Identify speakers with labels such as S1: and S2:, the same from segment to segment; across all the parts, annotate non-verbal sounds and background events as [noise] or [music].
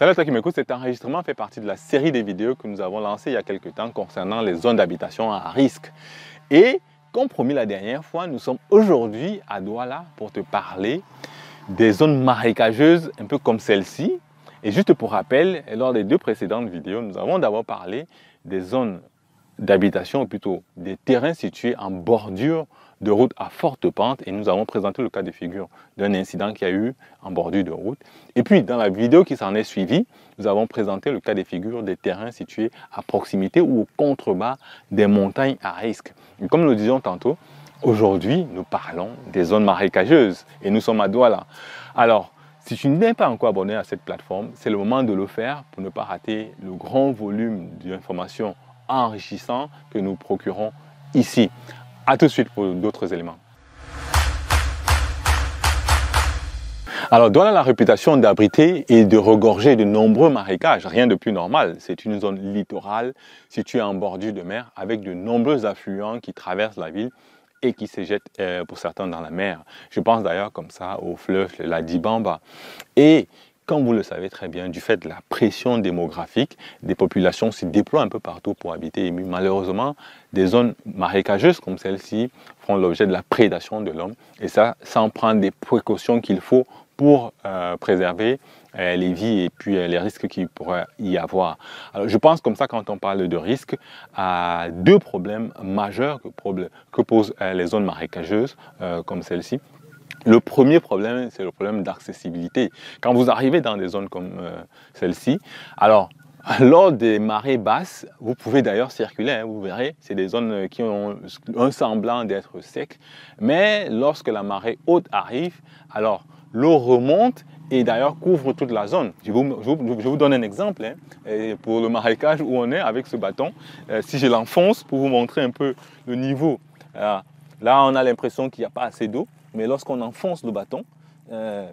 S1: Salut à toi qui m'écoute, cet enregistrement fait partie de la série des vidéos que nous avons lancées il y a quelques temps concernant les zones d'habitation à risque. Et comme promis la dernière fois, nous sommes aujourd'hui à Douala pour te parler des zones marécageuses un peu comme celle-ci. Et juste pour rappel, lors des deux précédentes vidéos, nous avons d'abord parlé des zones d'habitation, ou plutôt des terrains situés en bordure de route à forte pente et nous avons présenté le cas de figure d'un incident qui a eu en bordure de route. Et puis, dans la vidéo qui s'en est suivie, nous avons présenté le cas de figure des terrains situés à proximité ou au contrebas des montagnes à risque. comme nous le disions tantôt, aujourd'hui, nous parlons des zones marécageuses et nous sommes à là. Alors, si tu n'es pas encore abonné à cette plateforme, c'est le moment de le faire pour ne pas rater le grand volume d'informations enrichissantes que nous procurons ici. A tout de suite pour d'autres éléments. Alors, Douala a la réputation d'abriter et de regorger de nombreux marécages, rien de plus normal. C'est une zone littorale située en bordure de mer avec de nombreux affluents qui traversent la ville et qui se jettent euh, pour certains dans la mer. Je pense d'ailleurs comme ça au fleuve la Dibamba. Et comme vous le savez très bien, du fait de la pression démographique, des populations se déploient un peu partout pour habiter et malheureusement, des zones marécageuses comme celle-ci font l'objet de la prédation de l'homme et ça sans prendre des précautions qu'il faut pour euh, préserver euh, les vies et puis euh, les risques qu'il pourrait y avoir. Alors, je pense comme ça quand on parle de risque à deux problèmes majeurs que, que posent les zones marécageuses comme celle-ci. Le premier problème, c'est le problème d'accessibilité. Quand vous arrivez dans des zones comme euh, celle-ci, alors [laughs] lors des marées basses, vous pouvez d'ailleurs circuler, hein, vous verrez, c'est des zones qui ont un semblant d'être sec, mais lorsque la marée haute arrive, alors l'eau remonte et d'ailleurs couvre toute la zone. Je vous, donne un exemple hein, pour le marécage où on est avec ce bâton. Euh, si je l'enfonce pour vous montrer un peu le niveau, euh, là on a l'impression qu'il n'y a pas assez d'eau, mais lorsqu'on enfonce le bâton, euh,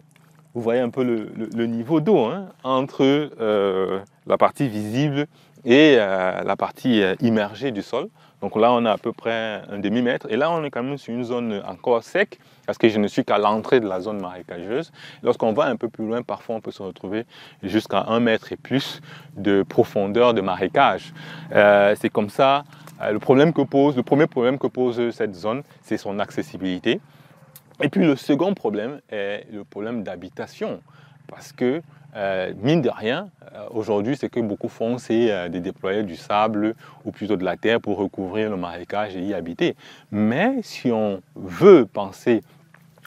S1: vous voyez un peu le, niveau d'eau hein, entre euh, la partie visible et euh, la partie immergée du sol. Donc là, on a à peu près un demi-mètre. Et là, on est quand même sur une zone encore sec, parce que je ne suis qu'à l'entrée de la zone marécageuse. Lorsqu'on va un peu plus loin, parfois, on peut se retrouver jusqu'à un mètre et plus de profondeur de marécage. c'est comme ça. le problème que pose, le premier problème que pose cette zone, c'est son accessibilité. Et puis le second problème est le problème d'habitation, parce que euh, mine de rien, euh, aujourd'hui, ce que beaucoup font, c'est euh, de déployer du sable ou plutôt de la terre pour recouvrir le marécage et y habiter. Mais si on veut penser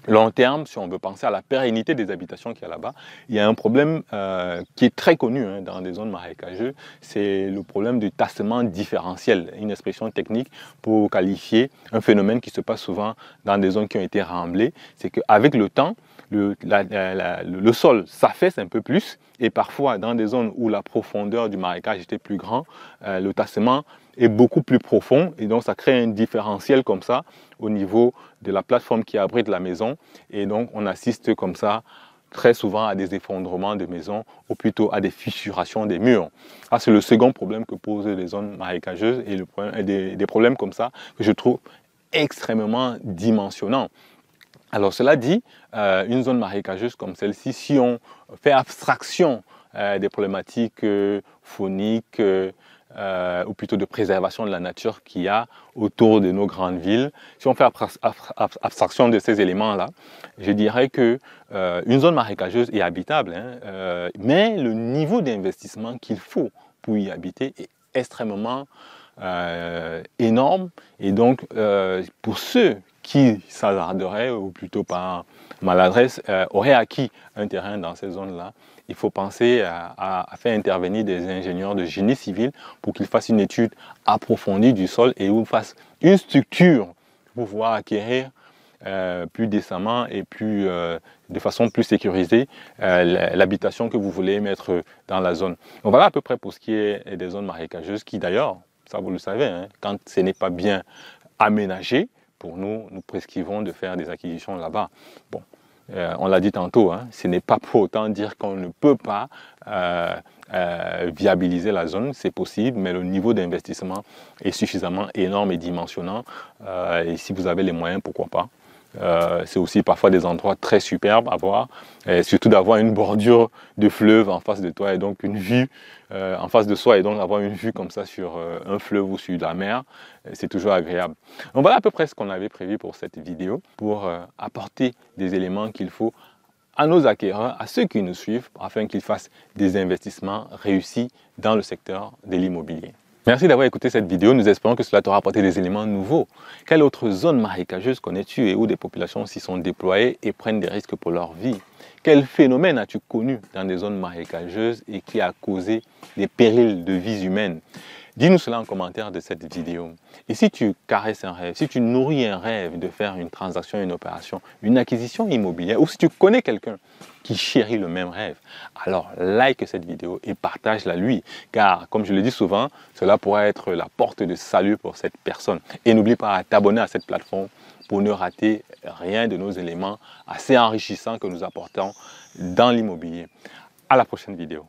S1: long terme, si on veut penser à la pérennité des habitations qu'il y a là-bas, il y a un problème euh, qui est très connu hein, dans des zones marécageuses, c'est le problème du tassement différentiel, une expression technique pour qualifier un phénomène qui se passe souvent dans des zones qui ont été remblées, c'est qu'avec le temps, le, sol s'affaisse un peu plus. Et parfois, dans des zones où la profondeur du marécage était plus grande, euh, le tassement est beaucoup plus profond. Et donc, ça crée un différentiel comme ça au niveau de la plateforme qui abrite la maison. Et donc, on assiste comme ça très souvent à des effondrements de maisons ou plutôt à des fissurations des murs. Ah, c'est le second problème que posent les zones marécageuses et le des, des, problèmes comme ça que je trouve extrêmement dimensionnants. Alors cela dit, euh, une zone marécageuse comme celle-ci, si on fait abstraction euh, des problématiques phoniques euh, ou plutôt de préservation de la nature qu'il y a autour de nos grandes villes, si on fait abstraction de ces éléments-là, je dirais que une zone marécageuse est habitable, hein, mais le niveau d'investissement qu'il faut pour y habiter est extrêmement euh, énorme. Et donc, euh, pour ceux qui s'alarderaient ou plutôt par maladresse, euh, auraient acquis un terrain dans ces zones-là, il faut penser à, faire intervenir des ingénieurs de génie civil pour qu'ils fassent une étude approfondie du sol et où fassent une structure pour pouvoir acquérir plus décemment et plus, de façon plus sécurisée l'habitation que vous voulez mettre dans la zone. On voilà à peu près pour ce qui est des zones marécageuses qui d'ailleurs ça vous le savez, hein. quand ce n'est pas bien aménagé, pour nous, nous prescrivons de faire des acquisitions là-bas. Bon, euh, on l'a dit tantôt, hein, ce n'est pas pour autant dire qu'on ne peut pas euh, euh, viabiliser la zone, c'est possible, mais le niveau d'investissement est suffisamment énorme et dimensionnant. et si vous avez les moyens, pourquoi pas euh, c'est aussi parfois des endroits très superbes à voir, surtout d'avoir une bordure de fleuve en face de toi et donc une vue euh, en face de soi et donc avoir une vue comme ça sur euh, un fleuve ou sur la mer, c'est toujours agréable. On voilà à peu près ce qu'on avait prévu pour cette vidéo, pour apporter des éléments qu'il faut à nos acquéreurs, à ceux qui nous suivent, afin qu'ils fassent des investissements réussis dans le secteur de l'immobilier. Merci d'avoir écouté cette vidéo. Nous espérons que cela t'aura apporté des éléments nouveaux. Quelle autre zone marécageuse connais-tu et où des populations s'y sont déployées et prennent des risques pour leur vie Quel phénomène as-tu connu dans des zones marécageuses et qui a causé des périls de vies humaines Dis-nous cela en commentaire de cette vidéo. Et si tu caresses un rêve, si tu nourris un rêve de faire une transaction, une opération, une acquisition immobilière, ou si tu connais quelqu'un qui chérit le même rêve, alors like cette vidéo et partage-la lui. Car, comme je le dis souvent, cela pourrait être la porte de salut pour cette personne. Et n'oublie pas à t'abonner à cette plateforme pour ne rater rien de nos éléments assez enrichissants que nous apportons dans l'immobilier. À la prochaine vidéo.